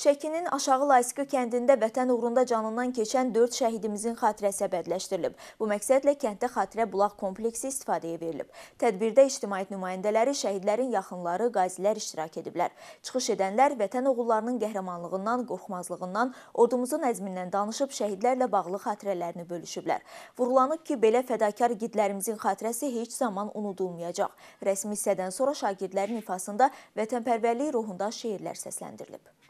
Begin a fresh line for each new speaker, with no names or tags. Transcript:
Şəkinin Aşağı Layısqı kəndində vətən uğrunda canından keçən 4 şəhidimizin xatirəsi əbədiləşdirilib. Bu məqsədlə kənddə xatirə bulaq kompleksi istifadəyə verilib. Tədbirdə ictimaiyyət nümayəndələri, şəhidlərin yaxınları, qazilər iştirak ediblər. Çıxış edənlər vətən oğullarının qəhrəmanlığından, qorxmazlığından, ordumuzun əzmindən danışıb şəhidlərlə bağlı xatirələrini bölüşüblər. Vurulanıb ki, belə fədakar igidlərimizin xatirəsi heç zaman unudulmayacaq. Rəsmi hissədən sonra şagirdlərin ifasında vətənpərvərlik ruhunda şeirlər səsləndirilib.